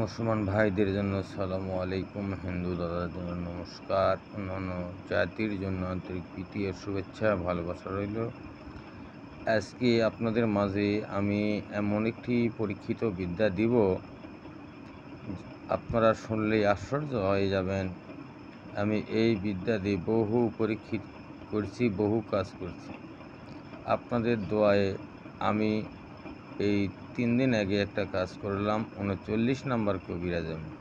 মুসলমান ভাইদের জন্য সালাম আলাইকুম হিন্দু দাদাদের জন্য নমস্কার অন্যান্য জাতির জন্য আন্তরিক প্রীতি ও শুভেচ্ছা ভালোবাসা রইল আজকে আপনাদের মাঝে আমি এমন একটি পরীক্ষিত বিদ্যা দিব আপনারা শুনলেই আশ্চর্য হয়ে যাবেন আমি এই বিদ্যা দিয়ে বহু পরীক্ষিত করছি বহু কাজ করছি আপনাদের দোয়ায় আমি এই তিন দিন আগে একটা কাজ করলাম উনচল্লিশ নাম্বার কবিরা জমি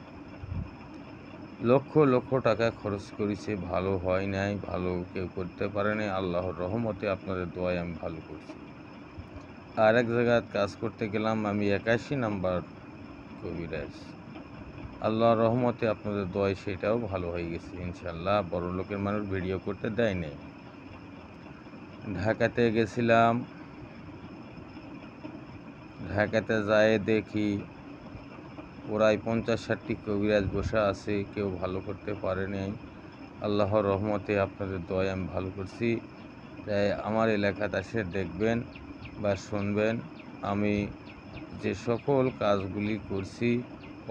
লক্ষ লক্ষ টাকা খরচ করেছে ভালো হয় নাই ভালো কেউ করতে পারে নাই আল্লাহর রহমতে আপনাদের দোয়ায় আমি ভালো করছি আর এক জায়গায় কাজ করতে গেলাম আমি একাশি নাম্বার কবিরাজ আল্লাহর রহমতে আপনাদের দোয়ায় সেটাও ভালো হয়ে গেছে ইনশাল্লাহ বড় লোকের মানুষ ভিডিও করতে দেয় নাই ঢাকাতে গেছিলাম ঢাকাতে যায় দেখি ওরাই পঞ্চাশ ষাটটি কবিরাজ বসে আছে কেউ ভালো করতে পারে আল্লাহর রহমতে আপনাদের দয় আমি ভালো করছি তাই আমার এলাকাতে এসে দেখবেন বা শুনবেন আমি যে সকল কাজগুলি করছি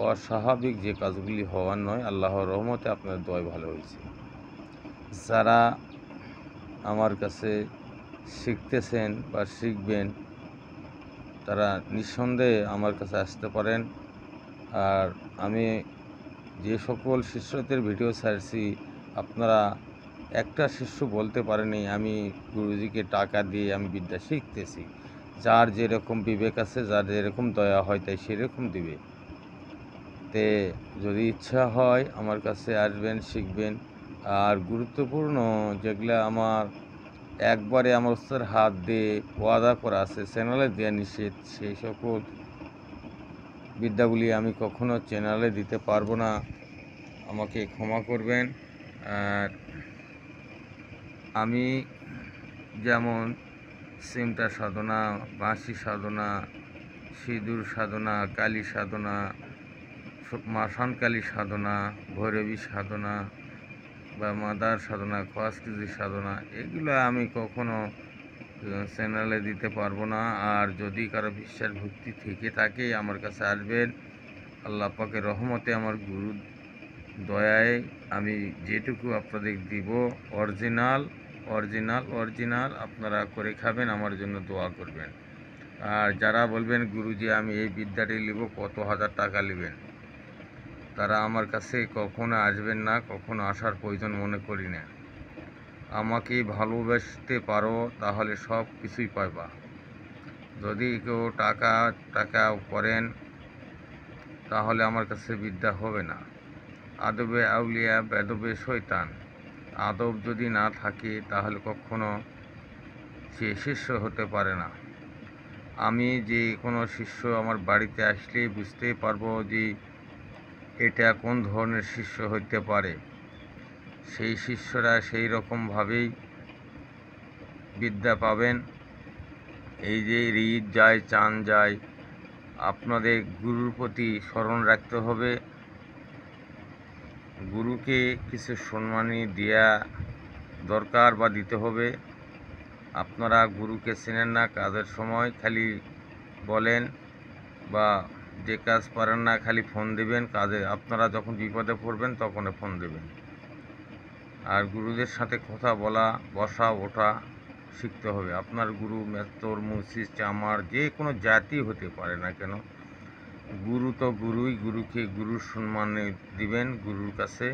অস্বাভাবিক যে কাজগুলি হওয়ার নয় আল্লাহর রহমতে আপনাদের দয় ভালো হয়েছে যারা আমার কাছে শিখতেছেন বা শিখবেন তারা নিঃসন্দেহে আমার কাছে আসতে পারেন আর আমি যে সকল শিষ্যদের ভিডিও ছাড়ছি আপনারা একটা শিষ্য বলতে পারেনি আমি গুরুজিকে টাকা দিয়ে আমি বিদ্যা শিখতেছি যার যেরকম বিবেক আছে যার যেরকম দয়া হয় তাই সেরকম দিবে তে যদি ইচ্ছা হয় আমার কাছে আসবেন শিখবেন আর গুরুত্বপূর্ণ যেগুলো আমার একবারে আমরস্তার হাত দিয়ে ওয়াদা করা আছে চ্যানেলে দেওয়া নিষেধ সেই সকল বিদ্যাগুলি আমি কখনো চ্যানেলে দিতে পারবো না আমাকে ক্ষমা করবেন আর আমি যেমন সিমটা সাধনা বাঁশি সাধনা সিঁদুর সাধনা কালী সাধনা মাসানকালী সাধনা ভৈরবী সাধনা বা মাদার সাধনা খোয়াশকৃতি সাধনা এগুলো আমি কখনো চ্যানেলে দিতে পারবো না আর যদি কারো বিশ্বাস ভক্তি থেকে থাকে আমার কাছে আসবেন আল্লাহ পাকে রহমতে আমার গুরু দয়ায় আমি যেটুকু আপনাদের দিব অরিজিনাল অরিজিনাল অরিজিনাল আপনারা করে খাবেন আমার জন্য দোয়া করবেন আর যারা বলবেন গুরুজি আমি এই বিদ্যাটি নেব কত হাজার টাকা নেবেন তারা আমার কাছে কখনো আসবেন না কখনো আসার প্রয়োজন মনে করি না আমাকে ভালোবাসতে পারো তাহলে সব কিছুই পাইবা যদি কেউ টাকা টাকা করেন তাহলে আমার কাছে বিদ্যা হবে না আদবে আউলিয়া বেদবে শৈতান আদব যদি না থাকে তাহলে কখনো সে শিষ্য হতে পারে না আমি যে কোনো শিষ্য আমার বাড়িতে আসলে বুঝতে পারবো যে এটা কোন ধরনের শিষ্য হইতে পারে সেই শিষ্যরা সেই রকমভাবেই বিদ্যা পাবেন এই যে রিদ যায় চান যায় আপনাদের গুরুর প্রতি স্মরণ রাখতে হবে গুরুকে কিছু সম্মানী দেয়া দরকার বা দিতে হবে আপনারা গুরুকে চেনেন না কাজের সময় খালি বলেন বা যে কাজ পারেন না খালি ফোন দেবেন কাজে আপনারা যখন বিপদে পড়বেন তখন ফোন দেবেন আর গুরুদের সাথে কথা বলা বসা ওঠা শিখতে হবে আপনার গুরু মেত্তর মুসিস চামার যে কোনো জাতি হতে পারে না কেন গুরু তো গুরুই গুরুকে গুরুর সম্মানে দিবেন গুরুর কাছে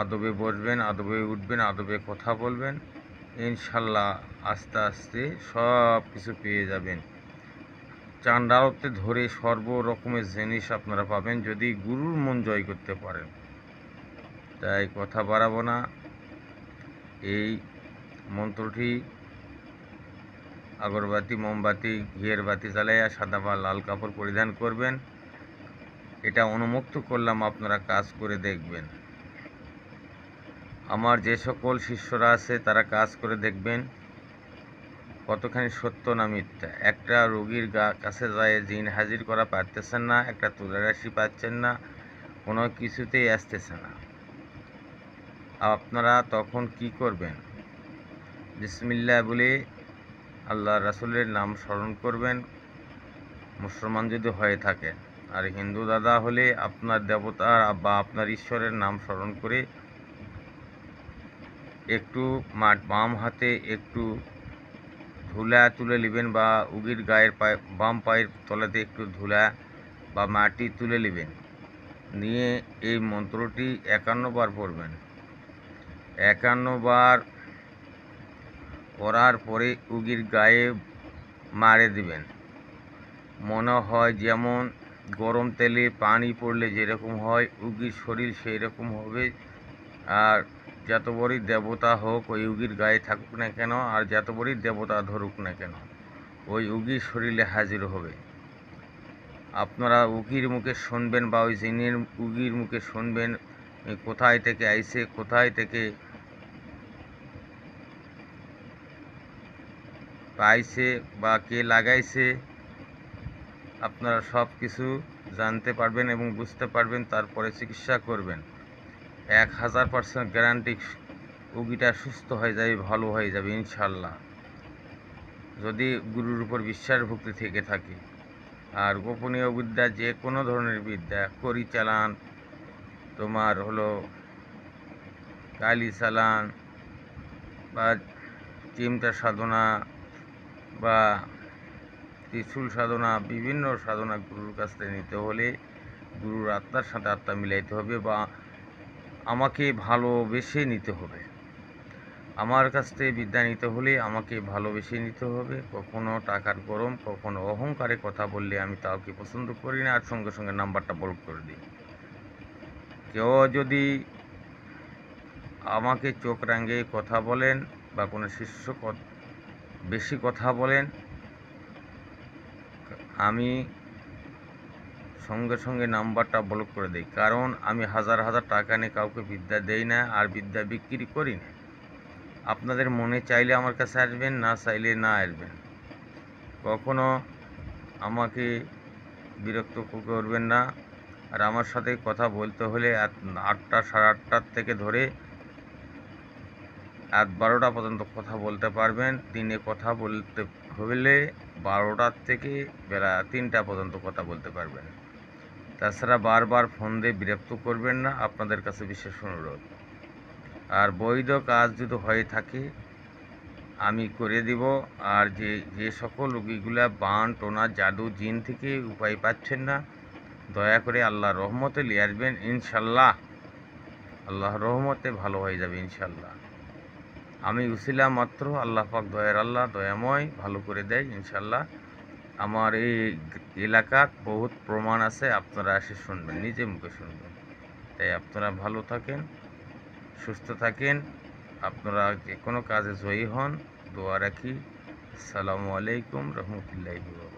আদবে বসবেন আদবে উঠবেন আদবে কথা বলবেন ইনশাল্লাহ আস্তে আস্তে সব কিছু পেয়ে যাবেন চান্ডালতে ধরে সর্ব রকমের জিনিস আপনারা পাবেন যদি গুরুর মন জয় করতে পারেন তাই কথা বাড়াবো না এই মন্ত্রটি আগরবাতি মোমবাতি ঘিয়ের বাতি জ্বালাইয়া সাদা বা লাল কাপড় পরিধান করবেন এটা অনুমুক্ত করলাম আপনারা কাজ করে দেখবেন আমার যে সকল শিষ্যরা আছে তারা কাজ করে দেখবেন কতখানি সত্য না মিথ্যা একটা রোগীর কাছে যায় জিন হাজির করা পারতেছেন না একটা তুলারাশি পাচ্ছেন না কোনো কিছুতেই আসতেছে না আপনারা তখন কি করবেন বিসমিল্লা বলে আল্লাহ রাসুলের নাম স্মরণ করবেন মুসলমান যদি হয়ে থাকে আর হিন্দু দাদা হলে আপনার দেবতার বা আপনার ঈশ্বরের নাম স্মরণ করে একটু মাঠ বাম হাতে একটু ধুলা তুলে নেবেন বা উগির গায়ের পায়ে বাম পায়ের তলাতে একটু ধুলা বা মাটি তুলে নেবেন নিয়ে এই মন্ত্রটি একান্নবার পড়বেন একান্নবার পড়ার পরে উগির গায়ে মারে দিবেন মনে হয় যেমন গরম তেলে পানি পড়লে যেরকম হয় উগির শরীর সেই রকম হবে আর যত বড়ই দেবতা হোক ওই উগির গায়ে থাকুক না কেন আর যত বড়ই দেবতা ধরুক না কেন ওই উগি শরীরে হাজির হবে আপনারা উগির মুখে শুনবেন বা ওই জিনের উগির মুখে শুনবেন কোথায় থেকে আইসে কোথায় থেকে পাইছে বা কে লাগাইছে আপনারা সব কিছু জানতে পারবেন এবং বুঝতে পারবেন তারপরে চিকিৎসা করবেন এক হাজার পার্সেন্ট গ্যারান্টি রুগীটা সুস্থ হয়ে যাবে ভালো হয়ে যাবে ইনশাল্লাহ যদি গুরুর উপর বিশ্বাস ভক্তি থেকে থাকে আর গোপনীয় বিদ্যা যে কোনো ধরনের বিদ্যা করি চালান তোমার হলো কালি চালান বা চিমটা সাধনা বা ত্রিশুল সাধনা বিভিন্ন সাধনা গুরুর কাছ থেকে নিতে হলে গুরুর আত্মার সাথে আত্মা মিলাইতে হবে বা আমাকে ভালোবেসে নিতে হবে আমার কাছ থেকে বিদ্যা নিতে হলে আমাকে ভালোবেসে নিতে হবে কখনো টাকার গরম কখনো অহংকারে কথা বললে আমি তাকে পছন্দ করি না আর সঙ্গে সঙ্গে নাম্বারটা বল করে দিই কেউ যদি আমাকে চোখ রাঙে কথা বলেন বা কোনো শিষ্য বেশি কথা বলেন আমি সঙ্গে সঙ্গে নাম্বারটা ব্লক করে দিই কারণ আমি হাজার হাজার টাকা নিয়ে কাউকে বিদ্যা দেই না আর বিদ্যা বিক্রি করি না আপনাদের মনে চাইলে আমার কাছে আসবেন না চাইলে না আসবেন কখনো আমাকে বিরক্ত করবেন না আর আমার সাথে কথা বলতে হলে আটটা সাড়ে আটটার থেকে ধরে এক বারোটা পর্যন্ত কথা বলতে পারবেন দিনে কথা বলতে হলে বারোটার থেকে বেলা তিনটা পর্যন্ত কথা বলতে পারবেন তাছাড়া বারবার ফোন দিয়ে বিরক্ত করবেন না আপনাদের কাছে বিশেষ অনুরোধ আর বৈধ কাজ যদি হয়ে থাকে আমি করে দিব আর যে যে সকল রুগীগুলা বান টোনা জাদু জিন থেকে উপায় পাচ্ছেন না দয়া করে আল্লাহ রহমতে নিয়ে আসবেন ইনশাল্লাহ আল্লাহ রহমতে ভালো হয়ে যাবে ইনশাল্লাহ আমি উসিলা মাত্র আল্লাহ পাক দয়ার আল্লাহ দয়াময় ভালো করে দেয় ইনশাল্লাহ আমার এই এলাকার বহুত প্রমাণ আছে আপনারা এসে শুনবেন নিজে মুখে শুনবেন তাই আপনারা ভালো থাকেন সুস্থ থাকেন আপনারা যে কোনো কাজে জয়ী হন দোয়া রাখি সালামু আলাইকুম রহমতুল্লাহ